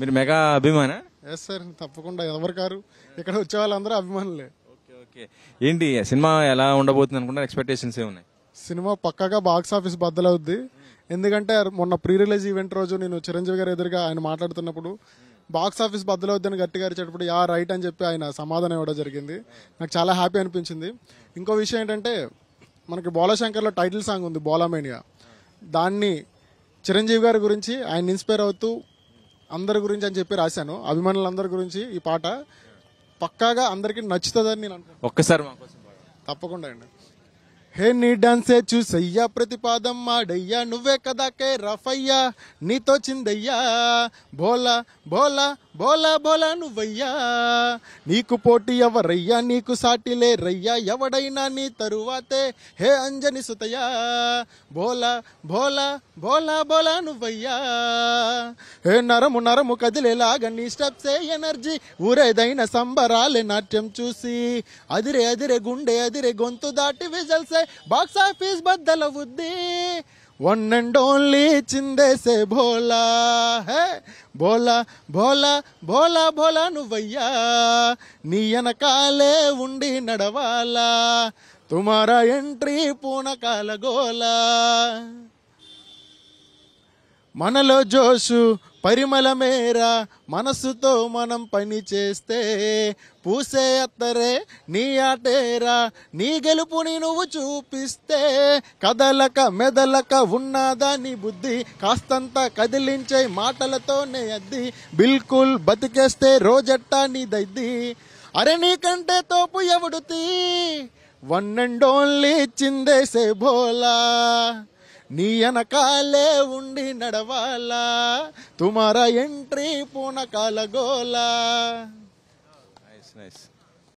మీరు మెగా అభిమాన yes sir తప్పకుండా ఎవరు కారు ఇక్కడ వచ్చే వాళ్ళందరూ అభిమానులే ఓకే ఓకే ఏంటి సినిమా ఎలా ఉండబోతుంది అనుకుంటే ఎక్స్పెక్టేషన్స్ ఏమున్నాయి సినిమా పక్కగా బాక్స్ ఆఫీస్ బద్దలవుద్ది ఎందుకంటే మొన్న ప్రీ రిలీజ్ ఈవెంట్ రోజు నేను చిరంజీవి గారు ఎదురుగా ఆయన మాట్లాడుతున్నప్పుడు బాక్స్ ఆఫీస్ బద్దలవుద్దని గట్టిగా అరిచేటప్పుడు యా రైట్ అని చెప్పి ఆయన సమాధానం ఇవ్వడం జరిగింది నాకు చాలా హ్యాపీ అనిపించింది ఇంకో విషయం ఏంటంటే మనకి బోలాశంకర్లో టైటిల్ సాంగ్ ఉంది బోలామేనియా దాన్ని చిరంజీవి గారి గురించి ఆయన ఇన్స్పైర్ అవుతూ అందరి గురించి అని చెప్పి రాశాను అభిమానులందరి గురించి ఈ పాట పక్కాగా అందరికీ నచ్చుతుందని నేను అనుకుంటున్నాను ఒక్కసారి మా కోసం తప్పకుండా అండి హే నీ డాన్సే చూసయ్యా ప్రతిపాదం మాడయ్యా నువ్వే కదా కే రఫయ్యా నీతో చిందయ్యా బోలా బోలా బోలా బోలా నువ్వయ్యా నీకు పోటీ ఎవరయ్యా నీకు సాటిలే రయ్యా ఎవడైనా నీ తరువాతే హే అంజని సుతయ్యా బోలా బోలా బోలా బోలా నువ్వయ్యా హే నరము నరము కదిలేలాగా నీ స్టెప్సే ఎనర్జీ ఊరేదైన సంబరాలే నాట్యం చూసి అదిరే అదిరే గుండె అదిరే గొంతు దాటి విజల్సే బాక్స్ ఆఫీస్ బద్దలవుద్ది వన్ అండ్ ఓన్లీ చిందేసే భోలా హే భోలా భోలా భోలా భోలా నువ్వయ్యా నీ వెనకాలే ఉండి నడవాలా తుమారా ఎంట్రీ పూనకాల గోలా మనలో జోషు మేర మనసుతో మనం పని చేస్తే పూసే అత్తరే నీ ఆటేరా నీ గెలుపుని నువ్వు చూపిస్తే కదలక మెదలక ఉన్నదా నీ బుద్ధి కాస్తంత కదిలించే మాటలతోనే అద్ది బిల్కుల్ బతికేస్తే రోజట్టా నీ దద్ది అరే నీకంటే తోపు ఎవడుతీ వన్ అండ్ ఓన్లీ చిందేసే భోలా నీ వెనకాలే ఉండి నడవాలా తుమారా ఎంట్రీ పూనకాల గోలా నైస్ నైస్